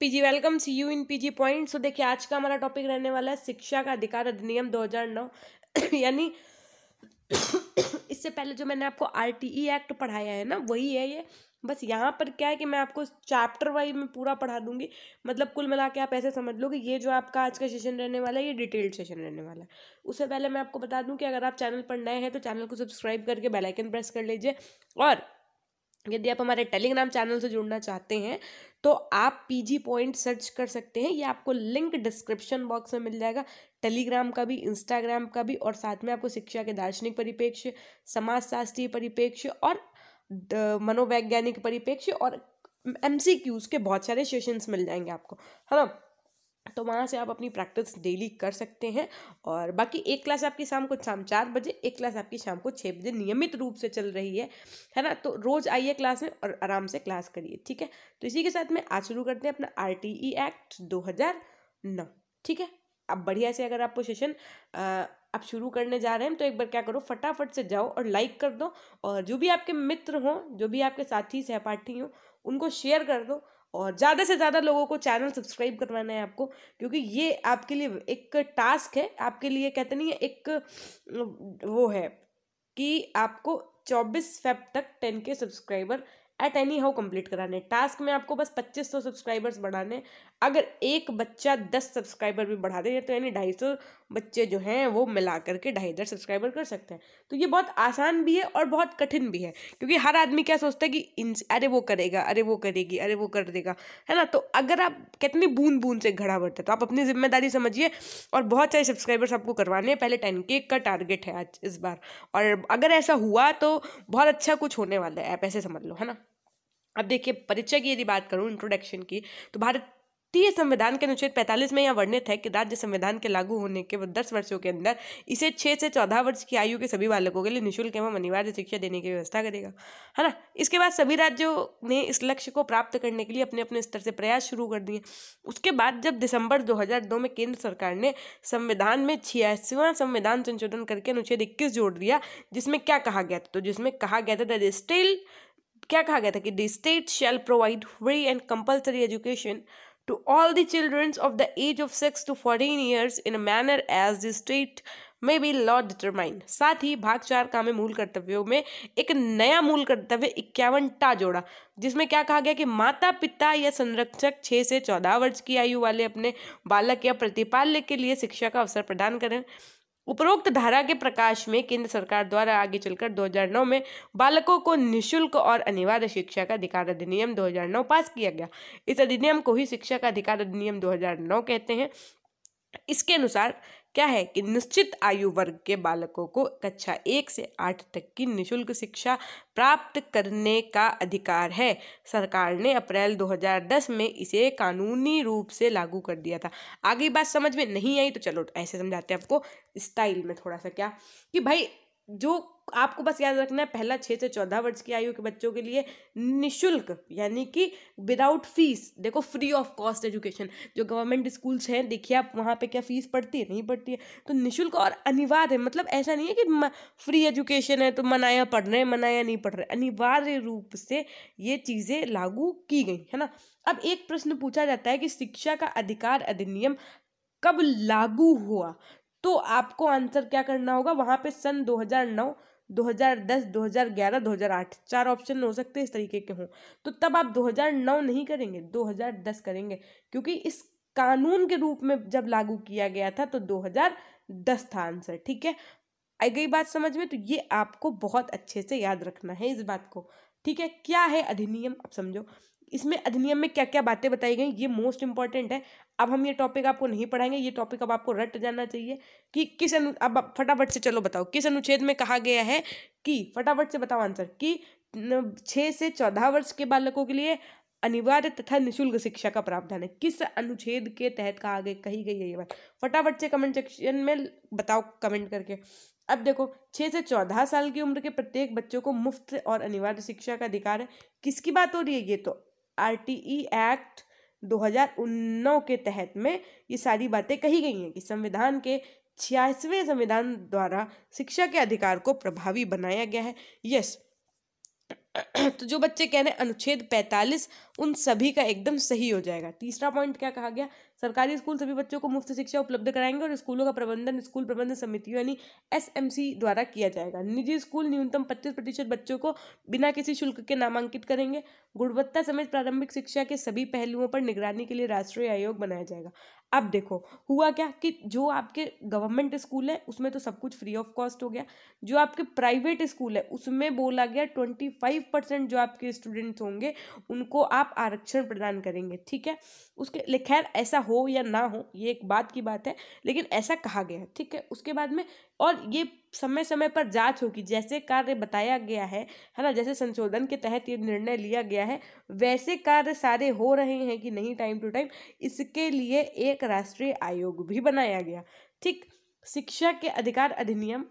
PG welcome see you in PG point so देखिए आज का हमारा टॉपिक रहने वाला है शिक्षा का अधिकार अधिनियम 2009 यानी इससे पहले जो मैंने आपको आर एक्ट e पढ़ाया है ना वही है ये बस यहाँ पर क्या है कि मैं आपको चैप्टर वाइज में पूरा पढ़ा दूंगी मतलब कुल मिला के आप ऐसे समझ लो कि ये जो आपका आज का सेशन रहने वाला है ये डिटेल्ड सेशन रहने वाला है उससे पहले मैं आपको बता दूं कि अगर आप चैनल पर नए हैं तो चैनल को सब्सक्राइब करके बेल आइकन प्रेस कर लीजिए और यदि आप हमारे टेलीग्राम चैनल से जुड़ना चाहते हैं तो आप पीजी पॉइंट सर्च कर सकते हैं ये आपको लिंक डिस्क्रिप्शन बॉक्स में मिल जाएगा टेलीग्राम का भी इंस्टाग्राम का भी और साथ में आपको शिक्षा के दार्शनिक परिप्रेक्ष्य समाजशास्त्रीय परिपेक्ष्य और मनोवैज्ञानिक परिप्रेक्ष्य और एम के बहुत सारे सेशन्स मिल जाएंगे आपको है ना तो वहाँ से आप अपनी प्रैक्टिस डेली कर सकते हैं और बाकी एक क्लास आपकी शाम को शाम चार बजे एक क्लास आपकी शाम को छः बजे नियमित रूप से चल रही है है ना तो रोज़ आइए क्लास में और आराम से क्लास करिए ठीक है तो इसी के साथ में आज शुरू करते हैं अपना आर एक्ट दो ठीक है अब बढ़िया से अगर आपको सेशन आप शुरू करने जा रहे हैं तो एक बार क्या करो फटाफट से जाओ और लाइक कर दो और जो भी आपके मित्र हों जो भी आपके साथी सहपाठी हों उनको शेयर कर दो और ज़्यादा से ज़्यादा लोगों को चैनल सब्सक्राइब करवाना है आपको क्योंकि ये आपके लिए एक टास्क है आपके लिए कहते नहीं है एक वो है कि आपको चौबीस फेब तक टेन के subscriber at anyhow complete कराने टास्क में आपको बस पच्चीस सौ सब्सक्राइबर्स बढ़ाने अगर एक बच्चा दस सब्सक्राइबर भी बढ़ा दे तो यानी ढाई सौ बच्चे जो हैं वो मिला करके ढाई हज़ार सब्सक्राइबर कर सकते हैं तो ये बहुत आसान भी है और बहुत कठिन भी है क्योंकि हर आदमी क्या सोचता है कि इन अरे वो करेगा अरे वो करेगी अरे वो कर देगा है ना तो अगर आप कितनी बूंद बूंद से घड़ा बढ़ते तो आप अपनी जिम्मेदारी समझिए और बहुत सारे सब्सक्राइबर्स आपको करवाने हैं पहले टेन के का टारगेट है आज इस बार और अगर ऐसा हुआ तो बहुत अच्छा कुछ होने वाला है ऐप ऐसे समझ लो है ना अब देखिए परिचय की यदि बात करूँ इंट्रोडक्शन की तो भारत भारतीय संविधान के अनुच्छेद 45 में यह वर्णित है कि राज्य संविधान के लागू होने के दस वर्षों के अंदर इसे छः से चौदह वर्ष की आयु के सभी बालकों के लिए निःशुल्क एवं अनिवार्य शिक्षा देने की व्यवस्था करेगा है ना इसके बाद सभी राज्यों ने इस लक्ष्य को प्राप्त करने के लिए अपने अपने स्तर से प्रयास शुरू कर दिए उसके बाद जब दिसंबर दो में केंद्र सरकार ने संविधान में छियासीवा संविधान संशोधन करके अनुच्छेद इक्कीस जोड़ दिया जिसमें क्या कहा गया था तो जिसमें कहा गया था दैट स्टिल क्या कहा गया था कि the state shall provide free and compulsory education to all the childrens of the age of six to fourteen years in a manner as the state may be law determined साथ ही भाग चार का में मूल कर्तव्यों में एक नया मूल कर्तव्य इक्यावनटा जोड़ा जिसमें क्या कहा गया कि माता पिता या संरक्षक छः से चौदह वर्ष की आयु वाले अपने बालक या प्रतिपाल्य के लिए शिक्षा का अवसर प्रदान करें उपरोक्त धारा के प्रकाश में केंद्र सरकार द्वारा आगे चलकर 2009 में बालकों को निशुल्क और अनिवार्य शिक्षा का अधिकार अधिनियम 2009 पास किया गया इस अधिनियम को ही शिक्षा का अधिकार अधिनियम 2009 कहते हैं इसके अनुसार क्या है कि निश्चित आयु वर्ग के बालकों को कक्षा एक से आठ तक की निशुल्क शिक्षा प्राप्त करने का अधिकार है सरकार ने अप्रैल 2010 में इसे कानूनी रूप से लागू कर दिया था आगे बात समझ में नहीं आई तो चलो ऐसे समझाते हैं आपको स्टाइल में थोड़ा सा क्या कि भाई जो आपको बस याद रखना है पहला छः से चौदह वर्ष की आयु के बच्चों के लिए निशुल्क यानी कि विदाउट फीस देखो फ्री ऑफ कॉस्ट एजुकेशन जो गवर्नमेंट स्कूल्स हैं देखिए आप वहाँ पे क्या फीस पड़ती है नहीं पड़ती है तो निशुल्क और अनिवार्य है मतलब ऐसा नहीं है कि फ्री एजुकेशन है तो मनाया पढ़ रहे हैं मनाया नहीं पढ़ रहे अनिवार्य रूप से ये चीज़ें लागू की गई है ना अब एक प्रश्न पूछा जाता है कि शिक्षा का अधिकार अधिनियम कब लागू हुआ तो आपको आंसर क्या करना होगा वहाँ पे सन 2009 2010 2011 2008 चार ऑप्शन हो सकते हैं इस तरीके के हों तो तब आप 2009 नहीं करेंगे 2010 करेंगे क्योंकि इस कानून के रूप में जब लागू किया गया था तो 2010 था आंसर ठीक है आई गई बात समझ में तो ये आपको बहुत अच्छे से याद रखना है इस बात को ठीक है क्या है अधिनियम अब समझो इसमें अधिनियम में क्या क्या बातें बताई गई ये मोस्ट इंपॉर्टेंट है अब हम ये टॉपिक आपको नहीं पढ़ाएंगे ये टॉपिक अब आपको रट जाना चाहिए कि किस अनु अब फटाफट से चलो बताओ किस अनुच्छेद में कहा गया है कि फटाफट से बताओ आंसर कि छः से चौदह वर्ष के बालकों के लिए अनिवार्य तथा निःशुल्क शिक्षा का प्रावधान है किस अनुच्छेद के तहत कहा गया कही गई है ये बात फटाफट से कमेंट सेक्शन में बताओ कमेंट करके अब देखो छः से चौदह साल की उम्र के प्रत्येक बच्चों को मुफ्त और अनिवार्य शिक्षा का अधिकार है किसकी बात हो रही है ये तो आरटीई एक्ट उन्नौ के तहत में ये सारी बातें कही गई हैं कि संविधान के छियासवें संविधान द्वारा शिक्षा के अधिकार को प्रभावी बनाया गया है यस तो जो बच्चे कह रहे हैं अनुच्छेद पैंतालीस उन सभी का एकदम सही हो जाएगा तीसरा पॉइंट क्या कहा गया सरकारी स्कूल सभी बच्चों को मुफ्त शिक्षा उपलब्ध कराएंगे और स्कूलों का प्रबंधन स्कूल प्रबंधन समिति यानी एसएमसी द्वारा किया जाएगा निजी स्कूल न्यूनतम पच्चीस प्रतिशत बच्चों को बिना किसी शुल्क के नामांकित करेंगे गुणवत्ता समेत प्रारंभिक शिक्षा के सभी पहलुओं पर निगरानी के लिए राष्ट्रीय आयोग बनाया जाएगा अब देखो हुआ क्या कि जो आपके गवर्नमेंट स्कूल है उसमें तो सब कुछ फ्री ऑफ कॉस्ट हो गया जो आपके प्राइवेट स्कूल है उसमें बोला गया ट्वेंटी फाइव परसेंट जो आपके स्टूडेंट्स होंगे उनको आप आरक्षण प्रदान करेंगे ठीक है उसके खैर ऐसा हो या ना हो ये एक बात की बात है लेकिन ऐसा कहा गया है ठीक है उसके बाद में और ये समय समय पर जांच होगी जैसे कार्य बताया गया है है ना जैसे संशोधन के तहत ये निर्णय लिया गया है वैसे कार्य सारे हो रहे हैं कि नहीं टाइम टू टाइम इसके लिए एक राष्ट्रीय आयोग भी बनाया गया ठीक शिक्षा के अधिकार अधिनियम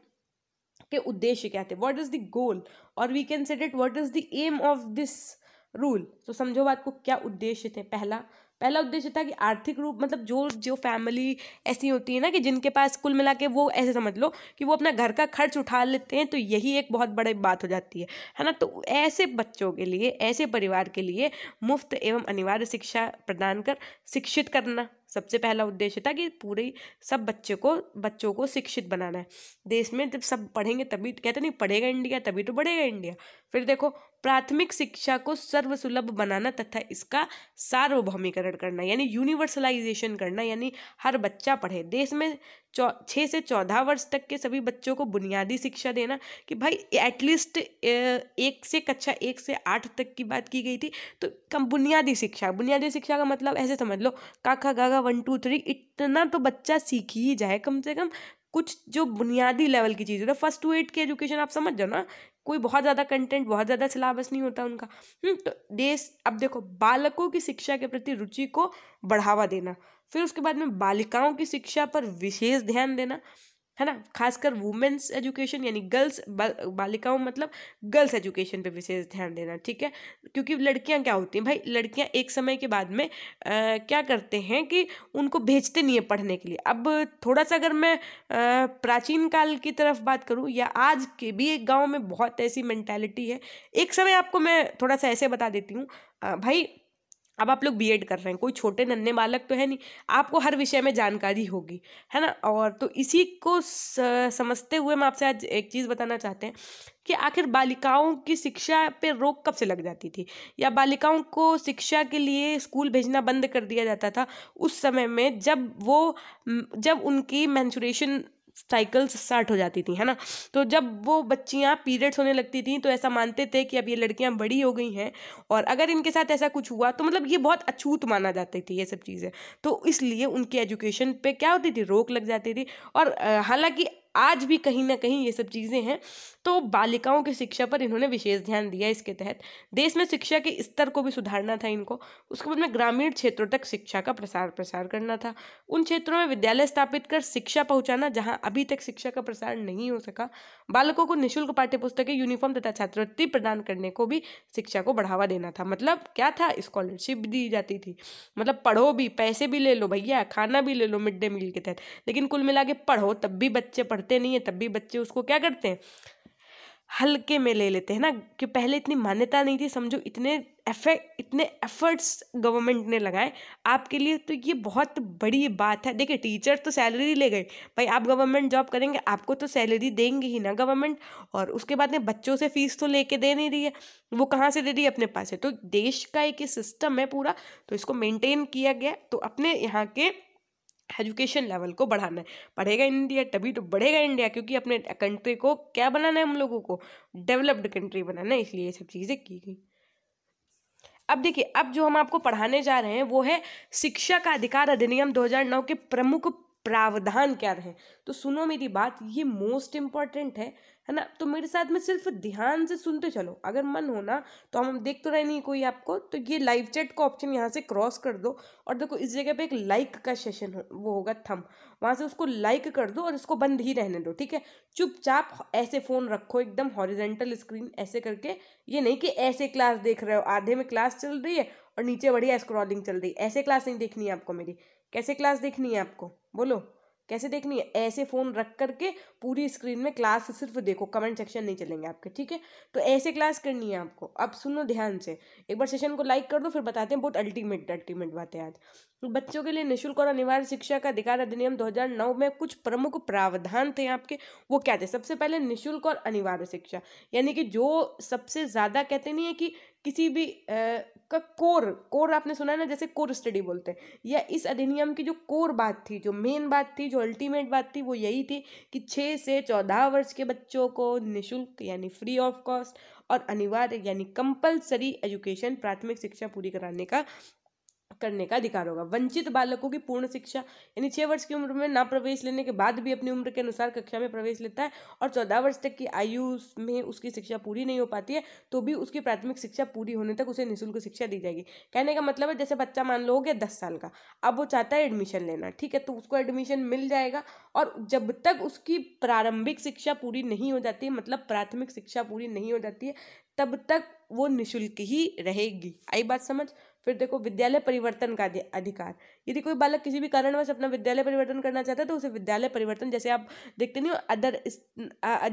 के उद्देश्य क्या थे व्हाट इज द गोल और we can set it what is the aim of this rule तो समझो बात को क्या उद्देश्य थे पहला पहला उद्देश्य था कि आर्थिक रूप मतलब जो जो फैमिली ऐसी होती है ना कि जिनके पास कुल मिला के वो ऐसे समझ लो कि वो अपना घर का खर्च उठा लेते हैं तो यही एक बहुत बड़ी बात हो जाती है है ना तो ऐसे बच्चों के लिए ऐसे परिवार के लिए मुफ्त एवं अनिवार्य शिक्षा प्रदान कर शिक्षित करना सबसे पहला उद्देश्य था कि पूरे सब बच्चे को बच्चों को शिक्षित बनाना है देश में जब सब पढ़ेंगे तभी तो, कहते नहीं पढ़ेगा इंडिया तभी तो बढ़ेगा इंडिया फिर देखो प्राथमिक शिक्षा को सर्वसुलभ बनाना तथा इसका सार्वभौमिकरण करना यानी यूनिवर्सलाइजेशन करना यानी हर बच्चा पढ़े देश में चौ छः से चौदह वर्ष तक के सभी बच्चों को बुनियादी शिक्षा देना कि भाई एटलीस्ट एक से कक्षा एक से आठ तक की बात की गई थी तो कम बुनियादी शिक्षा बुनियादी शिक्षा का मतलब ऐसे समझ लो काका गागा वन टू थ्री इतना तो बच्चा सीख ही जाए कम से कम कुछ जो बुनियादी लेवल की चीज़ है तो फर्स्ट टू एट की एजुकेशन आप समझ जाओ ना कोई बहुत ज़्यादा कंटेंट बहुत ज़्यादा सिलेबस नहीं होता उनका हम्म, तो देश अब देखो बालकों की शिक्षा के प्रति रुचि को बढ़ावा देना फिर उसके बाद में बालिकाओं की शिक्षा पर विशेष ध्यान देना है ना खासकर वुमेन्स एजुकेशन यानी गर्ल्स बालिकाओं मतलब गर्ल्स एजुकेशन पे विशेष ध्यान देना ठीक है क्योंकि लड़कियां क्या होती हैं भाई लड़कियां एक समय के बाद में आ, क्या करते हैं कि उनको भेजते नहीं है पढ़ने के लिए अब थोड़ा सा अगर मैं आ, प्राचीन काल की तरफ बात करूँ या आज के भी एक गाँव में बहुत ऐसी मैंटेलिटी है एक समय आपको मैं थोड़ा सा ऐसे बता देती हूँ भाई अब आप लोग बीएड कर रहे हैं कोई छोटे नन्हे बालक तो है नहीं आपको हर विषय में जानकारी होगी है ना और तो इसी को समझते हुए मैं आपसे आज एक चीज़ बताना चाहते हैं कि आखिर बालिकाओं की शिक्षा पे रोक कब से लग जाती थी या बालिकाओं को शिक्षा के लिए स्कूल भेजना बंद कर दिया जाता था उस समय में जब वो जब उनकी मैंसुरेशन साइकिल्स स्टार्ट हो जाती थी है ना तो जब वो बच्चियाँ पीरियड्स होने लगती थी तो ऐसा मानते थे कि अब ये लड़कियाँ बड़ी हो गई हैं और अगर इनके साथ ऐसा कुछ हुआ तो मतलब ये बहुत अछूत माना जाती थी ये सब चीज़ें तो इसलिए उनकी एजुकेशन पे क्या होती थी रोक लग जाती थी और हालांकि आज भी कहीं ना कहीं ये सब चीज़ें हैं तो बालिकाओं की शिक्षा पर इन्होंने विशेष ध्यान दिया इसके तहत देश में शिक्षा के स्तर को भी सुधारना था इनको उसके बाद में ग्रामीण क्षेत्रों तक शिक्षा का प्रसार प्रसार करना था उन क्षेत्रों में विद्यालय स्थापित कर शिक्षा पहुँचाना जहाँ अभी तक शिक्षा का प्रसार नहीं हो सका बालकों को निःशुल्क पाठ्यपुस्तकें यूनिफॉर्म तथा छात्रवृत्ति प्रदान करने को भी शिक्षा को बढ़ावा देना था मतलब क्या था स्कॉलरशिप दी जाती थी मतलब पढ़ो भी पैसे भी ले लो भैया खाना भी ले लो मिड डे मील के तहत लेकिन कुल मिला के पढ़ो तब भी बच्चे पढ़ते पढ़ते नहीं हैं तब भी बच्चे उसको क्या करते हैं हल्के में ले लेते हैं ना कि पहले इतनी मान्यता नहीं थी समझो इतने एफेक्ट इतने एफर्ट्स गवर्नमेंट ने लगाए आपके लिए तो ये बहुत बड़ी बात है देखिए टीचर तो सैलरी ले गए भाई आप गवर्नमेंट जॉब करेंगे आपको तो सैलरी देंगे ही ना गवर्नमेंट और उसके बाद में बच्चों से फीस तो लेके दे नहीं रही है वो कहाँ से दे रही है अपने पास है तो देश का एक सिस्टम है पूरा तो इसको मेनटेन किया गया तो अपने यहाँ के एजुकेशन लेवल को बढ़ाना है पढ़ेगा इंडिया तभी तो बढ़ेगा इंडिया क्योंकि अपने कंट्री को क्या बनाना है हम लोगों को डेवलप्ड कंट्री बनाना है इसलिए ये सब चीज़ें की गई अब देखिए अब जो हम आपको पढ़ाने जा रहे हैं वो है शिक्षा का अधिकार अधिनियम 2009 के प्रमुख प्रावधान क्या रहे तो सुनो मेरी बात ये मोस्ट इम्पॉर्टेंट है है ना तो मेरे साथ में सिर्फ ध्यान से सुनते चलो अगर मन हो ना तो हम देख तो रहे नहीं कोई आपको तो ये लाइव चैट का ऑप्शन यहाँ से क्रॉस कर दो और देखो इस जगह पे एक लाइक का सेशन हो वो होगा थम वहाँ से उसको लाइक कर दो और इसको बंद ही रहने दो ठीक है चुपचाप ऐसे फ़ोन रखो एकदम हॉरिजेंटल स्क्रीन ऐसे करके ये नहीं कि ऐसे क्लास देख रहे हो आधे में क्लास चल रही है और नीचे बढ़िया स्क्रॉलिंग चल रही है ऐसे क्लास नहीं देखनी है आपको मेरी कैसे क्लास देखनी है आपको बोलो कैसे देखनी है ऐसे फ़ोन रख करके पूरी स्क्रीन में क्लास सिर्फ देखो कमेंट सेक्शन नहीं चलेंगे आपके ठीक है तो ऐसे क्लास करनी है आपको अब सुनो ध्यान से एक बार सेशन को लाइक कर दो फिर बताते हैं बहुत अल्टीमेट अल्टीमेट बातें आज बच्चों के लिए निःशुल्क और अनिवार्य शिक्षा का अधिकार अधिनियम 2009 में कुछ प्रमुख प्रावधान थे आपके वो क्या थे सबसे पहले निःशुल्क और अनिवार्य शिक्षा यानी कि जो सबसे ज़्यादा कहते नहीं है कि किसी भी का कोर कोर आपने सुना है ना जैसे कोर स्टडी बोलते हैं या इस अधिनियम की जो कोर बात थी जो मेन बात थी जो अल्टीमेट बात थी वो यही थी कि छः से चौदह वर्ष के बच्चों को निःशुल्क यानी फ्री ऑफ कॉस्ट और अनिवार्य यानी कंपलसरी एजुकेशन प्राथमिक शिक्षा पूरी कराने का करने का अधिकार होगा वंचित बालकों की पूर्ण शिक्षा यानी छः वर्ष की उम्र में ना प्रवेश लेने के बाद भी अपनी उम्र के अनुसार कक्षा में प्रवेश लेता है और चौदह वर्ष तक की आयु में उसकी शिक्षा पूरी नहीं हो पाती है तो भी उसकी प्राथमिक शिक्षा पूरी होने तक उसे निःशुल्क शिक्षा दी जाएगी कहने का मतलब है जैसे बच्चा मान लो हो गया दस साल का अब वो चाहता है एडमिशन लेना ठीक है तो उसको एडमिशन मिल जाएगा और जब तक उसकी प्रारंभिक शिक्षा पूरी नहीं हो जाती है मतलब प्राथमिक शिक्षा पूरी नहीं हो जाती है तब तक वो निःशुल्क ही रहेगी आई बात समझ फिर देखो विद्यालय परिवर्तन का अधिकार यदि कोई बालक किसी भी कारणवश अपना विद्यालय परिवर्तन करना चाहता है तो उसे विद्यालय परिवर्तन जैसे आप देखते नहीं हो अदर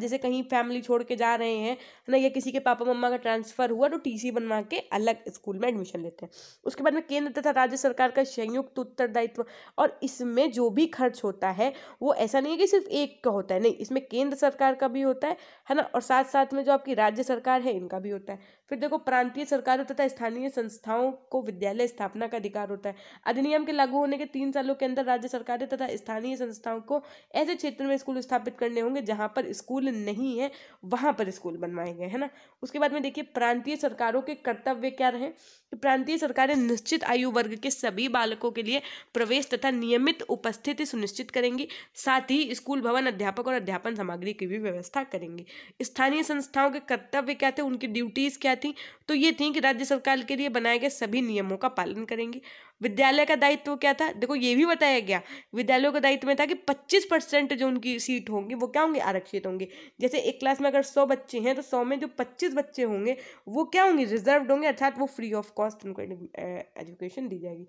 जैसे कहीं फैमिली छोड़ के जा रहे हैं है ना या किसी के पापा मम्मा का ट्रांसफर हुआ तो टीसी बनवा के अलग स्कूल में एडमिशन लेते हैं उसके बाद में केंद्र तथा राज्य सरकार का संयुक्त उत्तरदायित्व और इसमें जो भी खर्च होता है वो ऐसा नहीं है कि सिर्फ एक का होता है नहीं इसमें केंद्र सरकार का भी होता है है ना और साथ साथ में जो आपकी राज्य सरकार है इनका भी होता है फिर देखो प्रांतीय सरकारों तथा स्थानीय संस्थाओं को विद्यालय स्थापना का अधिकार होता है अधिनियम के लागू होने के तीन सालों के अंदर राज्य सरकारें तथा स्थानीय संस्थाओं को ऐसे क्षेत्र में स्कूल स्थापित करने होंगे जहाँ पर स्कूल नहीं है वहाँ पर स्कूल बनवाए गए है ना उसके बाद में देखिए प्रांतीय सरकारों के कर्तव्य क्या रहे कि प्रांतीय सरकारें निश्चित आयु वर्ग के सभी बालकों के लिए प्रवेश तथा नियमित उपस्थिति सुनिश्चित करेंगी साथ ही स्कूल भवन अध्यापक और अध्यापन सामग्री की भी व्यवस्था करेंगी स्थानीय संस्थाओं के कर्तव्य क्या थे उनकी ड्यूटीज क्या थी तो ये थी कि राज्य सरकार के लिए बनाए गए सभी नियमों का पालन करेंगे विद्यालय का दायित्व क्या था देखो ये भी बताया गया विद्यालयों का दायित्व में था कि 25 परसेंट जो उनकी सीट होंगी वो क्या होंगे आरक्षित होंगे जैसे एक क्लास में अगर 100 बच्चे हैं तो 100 में जो 25 बच्चे होंगे वो क्या होंगे रिजर्व होंगे अर्थात वो फ्री ऑफ कॉस्ट उनको एजुकेशन दी जाएगी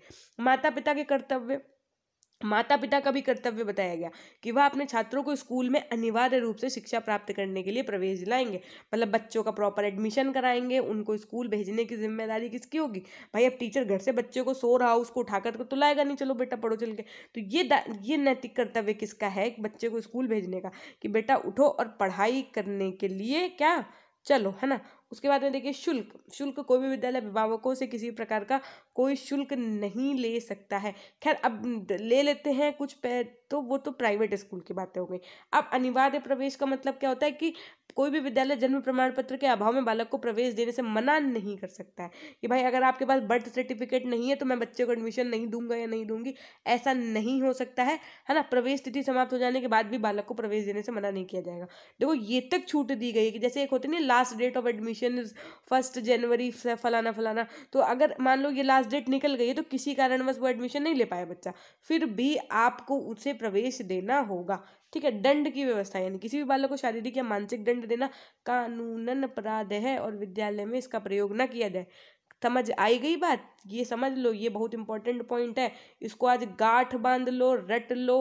माता पिता के कर्तव्य माता पिता का भी कर्तव्य बताया गया कि वह अपने छात्रों को स्कूल में अनिवार्य रूप से शिक्षा प्राप्त करने के लिए प्रवेश दिलाएंगे मतलब बच्चों का प्रॉपर एडमिशन कराएंगे उनको स्कूल भेजने की जिम्मेदारी किसकी होगी भाई अब टीचर घर से बच्चे को सो रहा हो उसको उठाकर तो लाएगा नहीं चलो बेटा पढ़ो चल के तो ये ये नैतिक कर्तव्य किसका है बच्चे को स्कूल भेजने का कि बेटा उठो और पढ़ाई करने के लिए क्या चलो है ना उसके बाद में देखिए शुल्क शुल्क कोई भी विद्यालय अभिभावकों से किसी प्रकार का कोई शुल्क नहीं ले सकता है खैर अब ले लेते हैं कुछ तो वो तो प्राइवेट स्कूल की बातें हो गई अब अनिवार्य प्रवेश का मतलब क्या होता है कि कोई भी विद्यालय जन्म प्रमाण पत्र के अभाव में बालक को प्रवेश देने से मना नहीं कर सकता है कि भाई अगर आपके पास बर्थ सर्टिफिकेट नहीं है तो मैं बच्चे को एडमिशन नहीं दूंगा या नहीं दूंगी ऐसा नहीं हो सकता है है ना प्रवेश तिथि समाप्त हो जाने के बाद भी बालक को प्रवेश देने से मना नहीं किया जाएगा देखो ये तक छूट दी गई है कि जैसे एक होती नहीं last date of admission first जनवरी फलाना फलाना तो अगर मान लो ये लास्ट डेट निकल गई है तो किसी कारणवश वो एडमिशन नहीं ले पाया बच्चा फिर भी आपको उसे प्रवेश देना होगा ठीक है दंड की व्यवस्था यानी किसी भी बालक को शारीरिक या मानसिक दंड देना कानूनन अपराध है और विद्यालय में इसका प्रयोग न किया जाए समझ आई गई बात ये समझ लो ये बहुत इंपॉर्टेंट पॉइंट है इसको आज गाठ बांध लो रट लो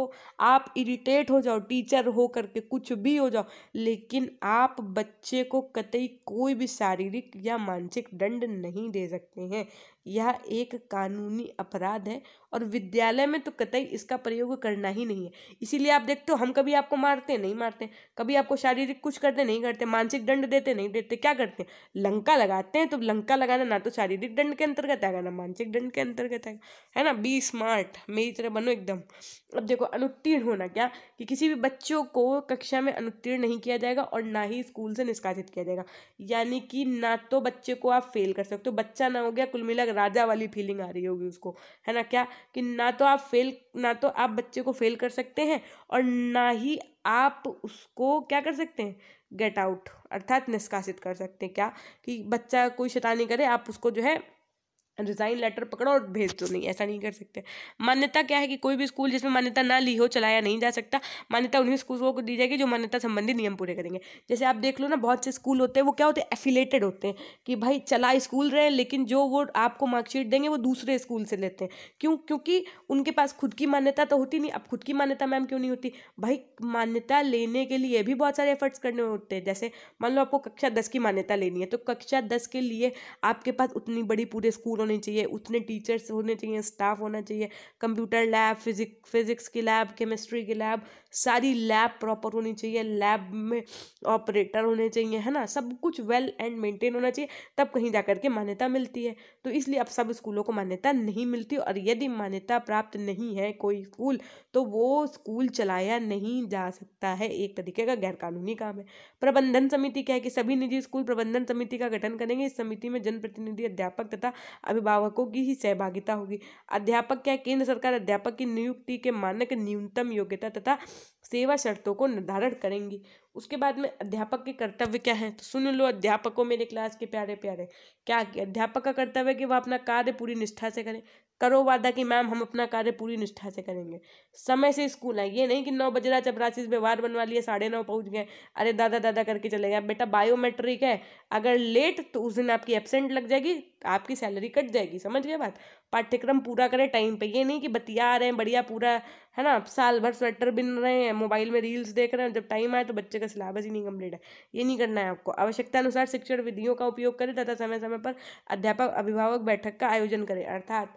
आप इरिटेट हो जाओ टीचर हो करके कुछ भी हो जाओ लेकिन आप बच्चे को कतई कोई भी शारीरिक या मानसिक दंड नहीं दे सकते हैं यह एक कानूनी अपराध है और विद्यालय में तो कतई इसका प्रयोग करना ही नहीं है इसीलिए आप देखते हो हम कभी आपको मारते नहीं मारते कभी आपको शारीरिक कुछ करते नहीं करते मानसिक दंड देते नहीं देते क्या करते हैं लंका लगाते हैं तो लंका लगाना ना तो शारीरिक दंड के अंतर्गत आएगा ना मानसिक दंड के अंतर्गत आएगा है ना बी स्मार्ट मेरी तरह बनो एकदम अब देखो अनुत्तीर्ण होना क्या कि किसी भी बच्चों को कक्षा में अनुत्तीर्ण नहीं किया जाएगा और ना ही स्कूल से निष्कासित किया जाएगा यानी कि ना तो बच्चे को आप फेल कर सकते हो बच्चा ना हो गया कुल मिलाकर राजा वाली फीलिंग आ रही होगी उसको है ना क्या कि ना तो आप फेल ना तो आप बच्चे को फेल कर सकते हैं और ना ही आप उसको क्या कर सकते हैं गेट आउट अर्थात निष्कासित कर सकते हैं क्या कि बच्चा कोई शैतानी करे आप उसको जो है रिज़ाइन लेटर पकड़ो और भेज दो नहीं ऐसा नहीं कर सकते मान्यता क्या है कि कोई भी स्कूल जिसमें मान्यता ना ली हो चलाया नहीं जा सकता मान्यता उन्हीं स्कूलों को दी जाएगी जो मान्यता संबंधी नियम पूरे करेंगे जैसे आप देख लो ना बहुत से स्कूल होते हैं वो क्या होते हैं एफिलेटेड होते हैं कि भाई चला स्कूल रहे लेकिन जो वो आपको मार्कशीट देंगे वो दूसरे स्कूल से लेते हैं क्यों क्योंकि उनके पास खुद की मान्यता तो होती नहीं अब खुद की मान्यता मैम क्यों नहीं होती भाई मान्यता लेने के लिए भी बहुत सारे एफर्ट्स करने होते हैं जैसे मान लो आपको कक्षा दस की मान्यता लेनी है तो कक्षा दस के लिए आपके पास उतनी बड़ी पूरे स्कूल होनी चाहिए उतने टीचर्स होने चाहिए स्टाफ होना चाहिए कंप्यूटर लैब फिजिक फिजिक्स की लैब केमिस्ट्री की लैब सारी लैब प्रॉपर होनी चाहिए लैब में ऑपरेटर होने चाहिए है ना सब कुछ वेल एंड मेंटेन होना चाहिए तब कहीं जा करके मान्यता मिलती है तो इसलिए अब सब स्कूलों को मान्यता नहीं मिलती और यदि मान्यता प्राप्त नहीं है कोई स्कूल तो वो स्कूल चलाया नहीं जा सकता है एक तरीके का गैरकानूनी काम है प्रबंधन समिति क्या है कि सभी निजी स्कूल प्रबंधन समिति का गठन करेंगे इस समिति में जनप्रतिनिधि अध्यापक तथा अभिभावकों की ही सहभागिता होगी अध्यापक क्या केंद्र सरकार अध्यापक की नियुक्ति के मानक न्यूनतम योग्यता तथा सेवा शर्तों को निर्धारण करेंगी उसके बाद में अध्यापक के कर्तव्य क्या है तो सुन लो अध्यापकों मेरे क्लास के प्यारे प्यारे क्या अध्यापक का कर्तव्य कि वह अपना कार्य पूरी निष्ठा से करें करो वादा कि मैम हम अपना कार्य पूरी निष्ठा से करेंगे समय से स्कूल आए ये नहीं कि नौ बज रहा चपरासी व्यवहार बनवा लिए साढ़े नौ पहुँच गए अरे दादा दादा करके चले गए बेटा बायोमेट्रिक है अगर लेट तो उस दिन आपकी एबसेंट लग जाएगी आपकी सैलरी कट जाएगी समझ गए बात पाठ्यक्रम पूरा करें टाइम पे ये नहीं कि बतिया आ रहे हैं बढ़िया पूरा है ना साल भर स्वेटर बिन रहे हैं मोबाइल में रील्स देख रहे हैं जब टाइम आए तो बच्चे का का सिलेबस ही नहीं कंप्लीट है ये नहीं करना है आपको आवश्यकता अनुसार शिक्षण विधियों का उपयोग करें तथा समय समय पर अध्यापक अभिभावक बैठक का आयोजन करें अर्थात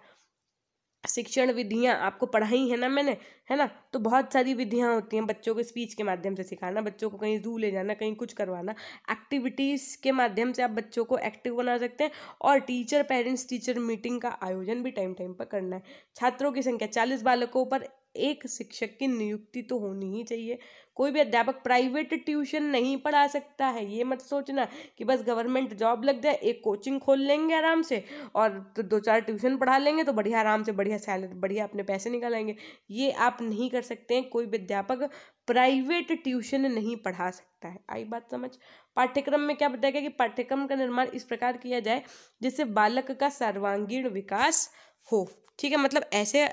शिक्षण विधियाँ आपको पढ़ाई है ना मैंने है ना तो बहुत सारी विधियाँ होती हैं बच्चों को स्पीच के माध्यम से सिखाना बच्चों को कहीं जू ले जाना कहीं कुछ करवाना एक्टिविटीज़ के माध्यम से आप बच्चों को एक्टिव बना सकते हैं और टीचर पेरेंट्स टीचर मीटिंग का आयोजन भी टाइम टाइम पर करना है छात्रों की संख्या चालीस बालकों पर एक शिक्षक की नियुक्ति तो होनी ही चाहिए कोई भी अध्यापक प्राइवेट ट्यूशन नहीं पढ़ा सकता है ये मत सोचना कि बस गवर्नमेंट जॉब लग जाए एक कोचिंग खोल लेंगे आराम से और तो दो चार ट्यूशन पढ़ा लेंगे तो बढ़िया आराम से बढ़िया सैलरी बढ़िया अपने पैसे निकालेंगे ये आप नहीं कर सकते हैं कोई भी अध्यापक प्राइवेट ट्यूशन नहीं पढ़ा सकता है आई बात समझ पाठ्यक्रम में क्या बताया गया कि पाठ्यक्रम का निर्माण इस प्रकार किया जाए जिससे बालक का सर्वांगीण विकास हो ठीक है मतलब ऐसे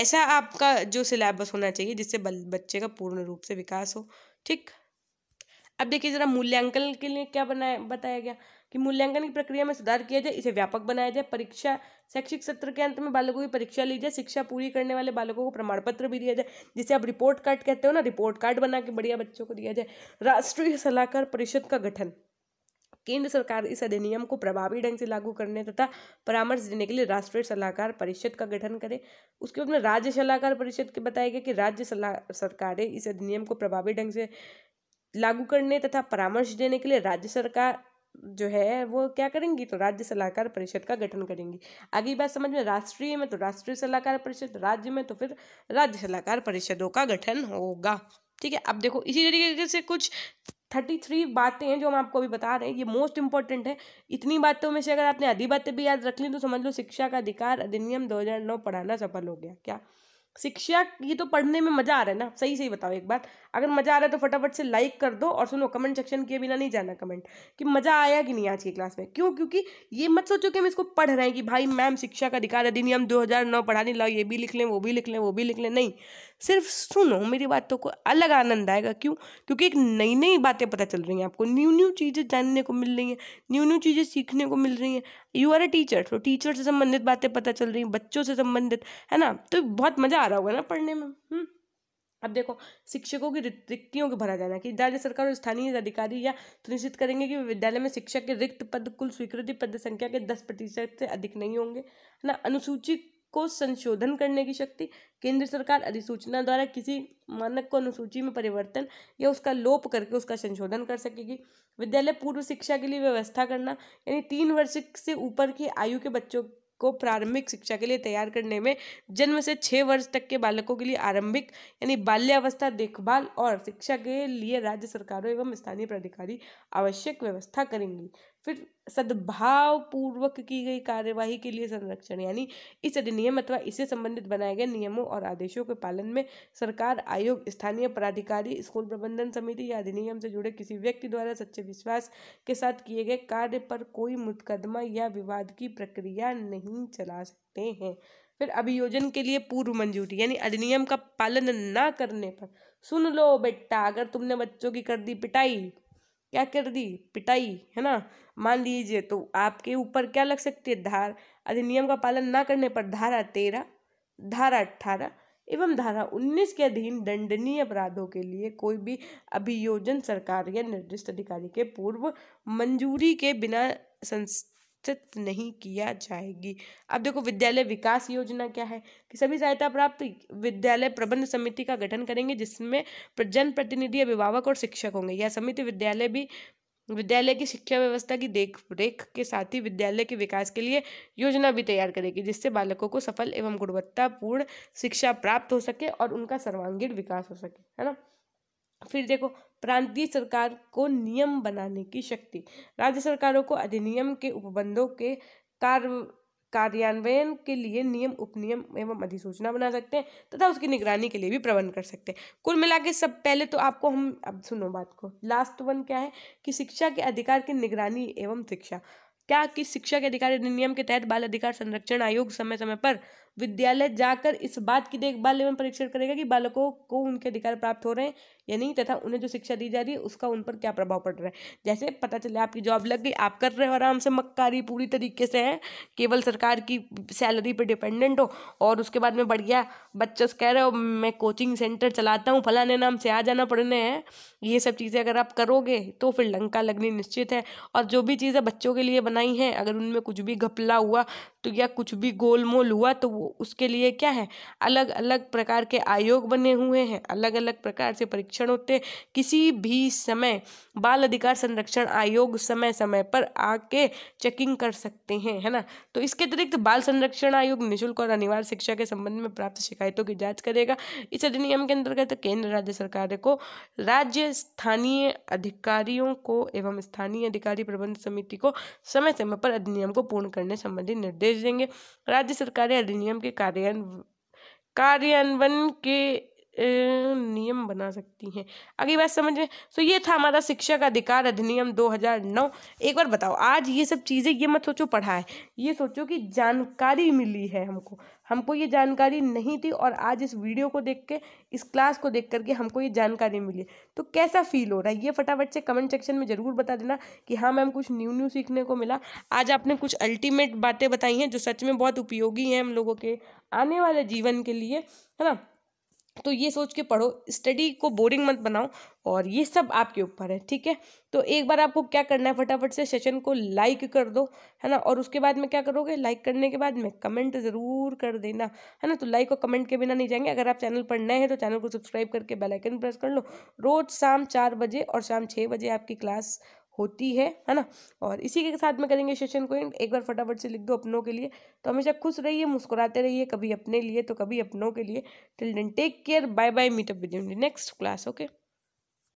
ऐसा आपका जो सिलेबस होना चाहिए जिससे बच्चे का पूर्ण रूप से विकास हो ठीक अब देखिए जरा मूल्यांकन के लिए क्या बनाया बताया गया कि मूल्यांकन की प्रक्रिया में सुधार किया जाए इसे व्यापक बनाया जाए परीक्षा शैक्षिक सत्र के अंत में बालकों की परीक्षा ली जाए शिक्षा पूरी करने वाले बालकों को प्रमाण पत्र भी दिया जाए जिसे आप रिपोर्ट कार्ड कहते हो ना रिपोर्ट कार्ड बना के बढ़िया बच्चों को दिया जाए राष्ट्रीय सलाहकार परिषद का गठन केंद्र सरकार इस अधिनियम को प्रभावी ढंग से लागू करने तथा परामर्श देने के लिए राष्ट्रीय सलाहकार परिषद का गठन करे उसके बाद में राज्य सलाहकार परिषद के बताया गया कि राज्य सलाह सरकारें इस अधिनियम को प्रभावी ढंग से लागू करने तथा परामर्श देने के लिए राज्य सरकार जो है वो क्या करेंगी तो राज्य सलाहकार परिषद का गठन करेंगी अगली बात समझ में राष्ट्रीय में तो राष्ट्रीय सलाहकार परिषद राज्य में तो फिर राज्य सलाहकार परिषदों का गठन होगा ठीक है अब देखो इसी तरीके से कुछ थर्टी थ्री बातें हैं जो हम आपको अभी बता रहे हैं ये मोस्ट इंपॉर्टेंट है इतनी बातों में से अगर आपने आधी बातें भी याद रख ली तो समझ लो शिक्षा का अधिकार अधिनियम दो हजार नौ पढ़ाना सफल हो गया क्या शिक्षा ये तो पढ़ने में मजा आ रहा है ना सही सही बताओ एक बात अगर मज़ा आ रहा है तो फटाफट से लाइक कर दो और सुनो कमेंट सेक्शन के बिना नहीं जाना कमेंट कि मज़ा आया कि नहीं आज की क्लास में क्यों क्योंकि ये मत सोचो कि हम इसको पढ़ रहे हैं कि भाई मैम शिक्षा का अधिकार अधिनियम दो हज़ार नौ पढ़ाने लाओ ये भी लिख लें वो भी लिख लें वो भी लिख लें नहीं सिर्फ सुनो मेरी बातों तो को अलग आनंद आएगा क्यों क्योंकि एक नई नई बातें पता चल रही हैं आपको न्यू न्यू चीज़ें जानने को मिल रही हैं न्यू न्यू चीज़ें सीखने को मिल रही हैं यू आर अ टीचर तो टीचर से संबंधित बातें पता चल रही हैं बच्चों से संबंधित है ना तो बहुत मज़ा आ रहा होगा ना पढ़ने में हम्म। अब देखो शिक्षकों की रिक्तियों को भरा जाना कि राज्य सरकार और स्थानीय अधिकारी यह सुनिश्चित करेंगे कि विद्यालय में शिक्षक के रिक्त पद कुल स्वीकृति पद संख्या के दस प्रतिशत से अधिक नहीं होंगे है ना अनुसूची को संशोधन करने की शक्ति केंद्र सरकार अधिसूचना द्वारा किसी मानक को अनुसूची में परिवर्तन या उसका लोप करके उसका संशोधन कर सकेगी विद्यालय पूर्व शिक्षा के लिए व्यवस्था करना यानी तीन वर्ष से ऊपर की आयु के बच्चों को प्रारंभिक शिक्षा के लिए तैयार करने में जन्म से छः वर्ष तक के बालकों के लिए आरंभिक यानी बाल्यावस्था देखभाल और शिक्षा के लिए राज्य सरकारों एवं स्थानीय प्राधिकारी आवश्यक व्यवस्था करेंगी फिर सद्भाव पूर्वक की गई कार्यवाही के लिए संरक्षण यानी इस अधिनियम अथवा इससे संबंधित बनाए गए नियमों और आदेशों के पालन में सरकार आयोग स्थानीय प्राधिकारी स्कूल प्रबंधन समिति या अधिनियम से जुड़े किसी व्यक्ति द्वारा सच्चे विश्वास के साथ किए गए कार्य पर कोई मुकदमा या विवाद की प्रक्रिया नहीं चला सकते हैं फिर अभियोजन के लिए पूर्व मंजूरी यानी अधिनियम का पालन ना करने पर सुन लो बेटा अगर तुमने बच्चों की कर दी पिटाई क्या कर दी पिटाई है ना मान लीजिए तो आपके ऊपर क्या लग सकती है धार अधिनियम का पालन ना करने पर धारा तेरह धारा अट्ठारह एवं धारा उन्नीस के अधीन दंडनीय अपराधों के लिए कोई भी अभियोजन सरकार या निर्दिष्ट अधिकारी के पूर्व मंजूरी के बिना संस विकसित नहीं किया जाएगी अब देखो विद्यालय विकास योजना क्या है कि सभी सहायता प्राप्त विद्यालय प्रबंध समिति का गठन करेंगे जिसमें जनप्रतिनिधि अभिभावक और शिक्षक होंगे यह समिति विद्यालय भी विद्यालय की शिक्षा व्यवस्था की देखरेख के साथ ही विद्यालय के विकास के लिए योजना भी तैयार करेगी जिससे बालकों को सफल एवं गुणवत्तापूर्ण शिक्षा प्राप्त हो सके और उनका सर्वांगीण विकास हो सके है ना फिर देखो प्रांतीय सरकार को नियम बनाने की शक्ति राज्य सरकारों को अधिनियम के उपबंधों के कार कार्यान्वयन के लिए नियम उपनियम एवं अधिसूचना बना सकते हैं तथा उसकी निगरानी के लिए भी प्रबंध कर सकते हैं कुल मिला के सब पहले तो आपको हम अब सुनो बात को लास्ट वन क्या है कि शिक्षा के अधिकार की निगरानी एवं शिक्षा क्या कि शिक्षा के अधिकार अधिनियम के तहत बाल अधिकार संरक्षण आयोग समय समय पर विद्यालय जाकर इस बात की देखभाल एवं परीक्षण करेगा कि बालकों को उनके अधिकार प्राप्त हो रहे हैं या नहीं तथा उन्हें जो शिक्षा दी जा रही है उसका उन पर क्या प्रभाव पड़ रहा है जैसे पता चले आपकी जॉब लग गई आप कर रहे हो आराम से मक्कारी पूरी तरीके से है केवल सरकार की सैलरी पर डिपेंडेंट हो और उसके बाद में बढ़िया बच्चों से कह रहे हो मैं कोचिंग सेंटर चलाता हूँ फलाने नाम से आ जाना पड़ने हैं ये सब चीज़ें अगर आप करोगे तो फिर लंका लगनी निश्चित है और जो भी चीज़ें बच्चों के लिए बनाई हैं अगर उनमें कुछ भी घपला हुआ तो या कुछ भी गोलमोल हुआ तो वो उसके लिए क्या है अलग अलग प्रकार के आयोग बने हुए हैं अलग अलग प्रकार से परीक्षण होते हैं किसी भी समय बाल अधिकार संरक्षण आयोग समय समय पर आके चेकिंग कर सकते हैं है ना तो इसके अतिरिक्त बाल संरक्षण आयोग निःशुल्क और अनिवार्य शिक्षा के संबंध में प्राप्त शिकायतों की जाँच करेगा इस अधिनियम के अंतर्गत केंद्र राज्य सरकार को राज्य स्थानीय अधिकारियों को एवं स्थानीय अधिकारी प्रबंध समिति को समय समय पर अधिनियम को पूर्ण करने संबंधी निर्देश देंगे राज्य सरकारें अधिनियम नियम के कार्यान कार्यान्वयन के नियम बना सकती हैं अगली बात समझ में सो तो ये था हमारा शिक्षक अधिकार अधिनियम 2009 एक बार बताओ आज ये सब चीज़ें ये मत सोचो पढ़ा है ये सोचो कि जानकारी मिली है हमको हमको ये जानकारी नहीं थी और आज इस वीडियो को देख के इस क्लास को देख करके हमको ये जानकारी मिली तो कैसा फील हो रहा है ये फटाफट से कमेंट सेक्शन में ज़रूर बता देना कि हाँ मैम कुछ न्यू न्यू सीखने को मिला आज आपने कुछ अल्टीमेट बातें बताई हैं जो सच में बहुत उपयोगी हैं हम लोगों के आने वाले जीवन के लिए है ना तो ये सोच के पढ़ो स्टडी को बोरिंग मत बनाओ और ये सब आपके ऊपर है ठीक है तो एक बार आपको क्या करना है फटाफट से सेशन को लाइक कर दो है ना और उसके बाद में क्या करोगे लाइक करने के बाद में कमेंट ज़रूर कर देना है ना तो लाइक और कमेंट के बिना नहीं जाएंगे अगर आप चैनल पर नए हैं तो चैनल को सब्सक्राइब करके बेलाइकन प्रेस कर लो रोज़ शाम चार बजे और शाम छः बजे आपकी क्लास होती है है ना और इसी के साथ में करेंगे सेशन को एक बार फटाफट से लिख दो अपनों के लिए तो हमेशा खुश रहिए मुस्कुराते रहिए कभी अपने लिए तो कभी अपनों के लिए till then take care bye bye meet up within next class okay